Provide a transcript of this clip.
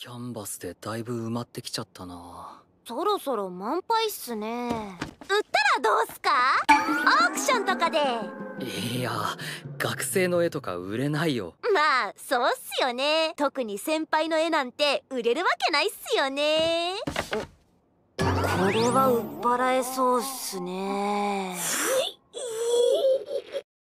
キャンバスでだいぶ埋まってきちゃったなそろそろ満杯っすね売ったらどうすかオークションとかでいや学生の絵とか売れないよまあそうっすよね特に先輩の絵なんて売れるわけないっすよねこれは売っ払えそうっすね